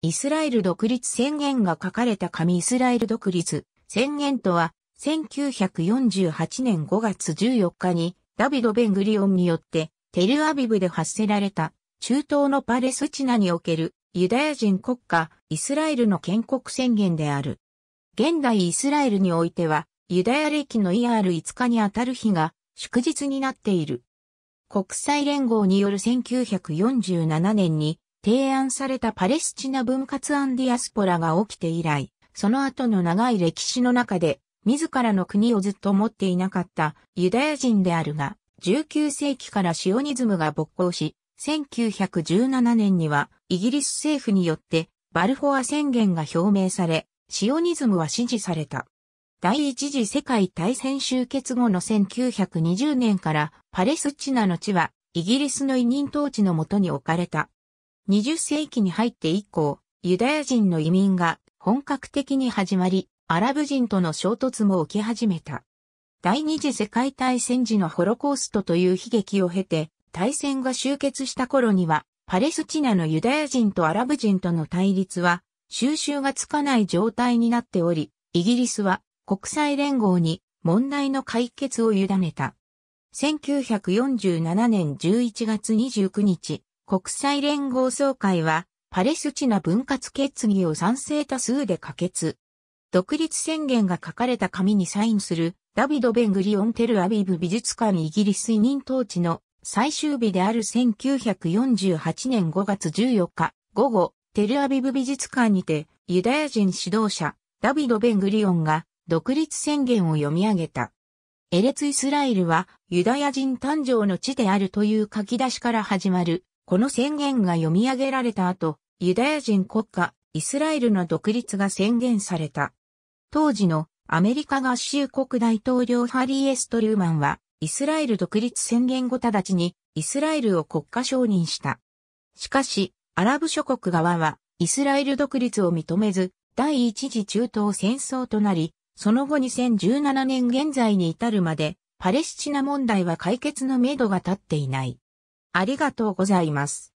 イスラエル独立宣言が書かれた紙イスラエル独立宣言とは、1948年5月14日にダビド・ベングリオンによってテルアビブで発せられた中東のパレスチナにおけるユダヤ人国家イスラエルの建国宣言である。現代イスラエルにおいてはユダヤ歴の ER5 日にあたる日が祝日になっている。国際連合による1947年に提案されたパレスチナ分割アンディアスポラが起きて以来、その後の長い歴史の中で、自らの国をずっと持っていなかったユダヤ人であるが、19世紀からシオニズムが勃興し、1917年にはイギリス政府によってバルフォア宣言が表明され、シオニズムは支持された。第一次世界大戦終結後の1920年からパレスチナの地はイギリスの委任統治のもとに置かれた。20世紀に入って以降、ユダヤ人の移民が本格的に始まり、アラブ人との衝突も起き始めた。第二次世界大戦時のホロコーストという悲劇を経て、大戦が終結した頃には、パレスチナのユダヤ人とアラブ人との対立は、収集がつかない状態になっており、イギリスは国際連合に問題の解決を委ねた。1947年11月29日、国際連合総会は、パレスチナ分割決議を賛成多数で可決。独立宣言が書かれた紙にサインする、ダビド・ベングリオン・テル・アビブ美術館イギリス委任統治の最終日である1948年5月14日、午後、テルアビブ美術館にて、ユダヤ人指導者、ダビド・ベングリオンが、独立宣言を読み上げた。エレツ・イスラエルは、ユダヤ人誕生の地であるという書き出しから始まる、この宣言が読み上げられた後、ユダヤ人国家、イスラエルの独立が宣言された。当時のアメリカ合衆国大統領ハリー・エストリューマンは、イスラエル独立宣言後直ちに、イスラエルを国家承認した。しかし、アラブ諸国側は、イスラエル独立を認めず、第一次中東戦争となり、その後2017年現在に至るまで、パレスチナ問題は解決のめどが立っていない。ありがとうございます。